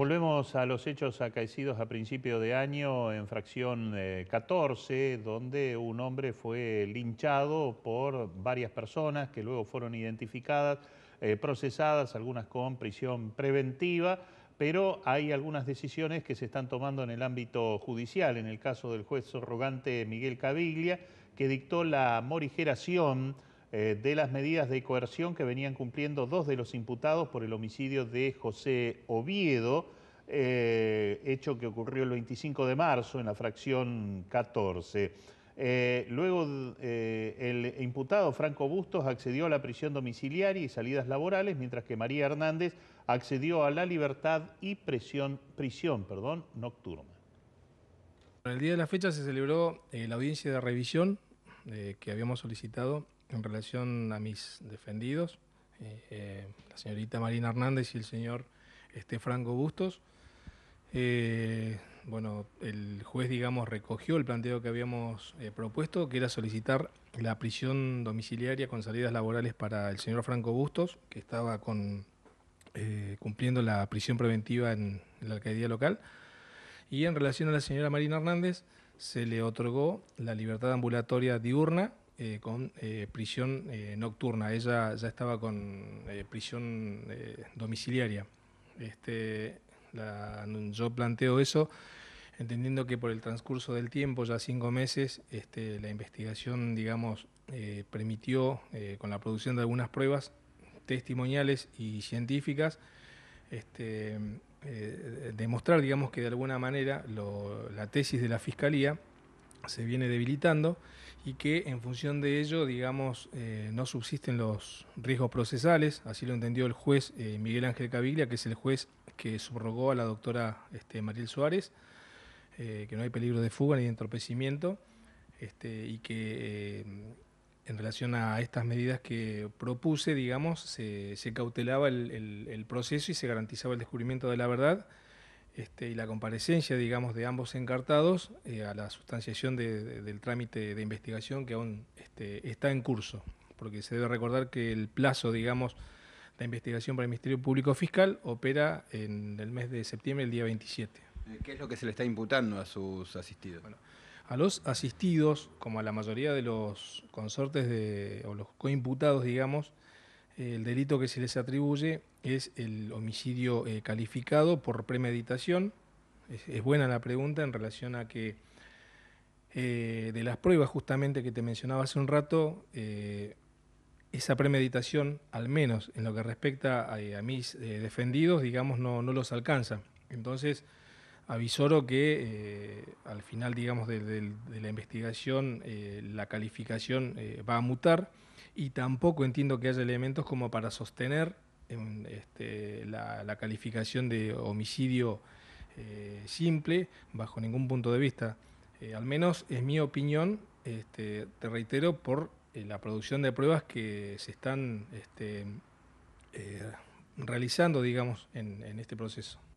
Volvemos a los hechos acaecidos a principio de año en fracción 14, eh, donde un hombre fue linchado por varias personas que luego fueron identificadas, eh, procesadas, algunas con prisión preventiva, pero hay algunas decisiones que se están tomando en el ámbito judicial, en el caso del juez sorrogante Miguel Caviglia, que dictó la morigeración eh, de las medidas de coerción que venían cumpliendo dos de los imputados por el homicidio de José Oviedo, eh, hecho que ocurrió el 25 de marzo en la fracción 14. Eh, luego el imputado Franco Bustos accedió a la prisión domiciliaria y salidas laborales, mientras que María Hernández accedió a la libertad y prisión nocturna. El día de la fecha se celebró la audiencia de revisión que habíamos solicitado en relación a mis defendidos, eh, la señorita Marina Hernández y el señor este, Franco Bustos. Eh, bueno, el juez, digamos, recogió el planteo que habíamos eh, propuesto, que era solicitar la prisión domiciliaria con salidas laborales para el señor Franco Bustos, que estaba cumpliendo la prisión preventiva en la alcaldía local. Y en relación a la señora Marina Hernández, se le otorgó la libertad ambulatoria diurna eh, con eh, prisión eh, nocturna. Ella ya estaba con prisión domiciliaria. Este, yo planteo eso entendiendo que por el transcurso del tiempo, ya cinco meses, este, la investigación, digamos, permitió, con la producción de algunas pruebas testimoniales y científicas, este, demostrar, digamos, que de alguna manera la tesis de la Fiscalía se viene debilitando y que en función de ello, digamos, eh, no subsisten los riesgos procesales, así lo entendió el juez eh, Miguel Ángel Caviglia, que es el juez que subrogó a la doctora este, Mariel Suárez, eh, que no hay peligro de fuga ni de entorpecimiento, este, y que en relación a estas medidas que propuse, digamos, se, cautelaba el proceso y se garantizaba el descubrimiento de la verdad este, y la comparecencia, digamos, de ambos encartados eh, a la sustanciación del trámite de investigación que aún este, está en curso, porque se debe recordar que el plazo, digamos, de investigación para el Ministerio Público Fiscal opera en el mes de septiembre, el día 27. Eh, ¿Qué es lo que se le está imputando a sus asistidos? a los asistidos, como a la mayoría de los consortes de, o los coimputados, digamos, el delito que se les atribuye es el homicidio eh, calificado por premeditación. Es, buena la pregunta en relación a que eh, de las pruebas justamente que te mencionaba hace un rato, eh, esa premeditación, al menos en lo que respecta a, mis defendidos, digamos, no, no, los alcanza. Entonces, avisoro que al final, digamos, de la investigación, la calificación va a mutar y tampoco entiendo que haya elementos como para sostener em, este, la, calificación de homicidio eh, simple bajo ningún punto de vista. Eh, al menos es mi opinión, este, te reitero, por eh, la producción de pruebas que se están este, realizando, digamos, en este proceso.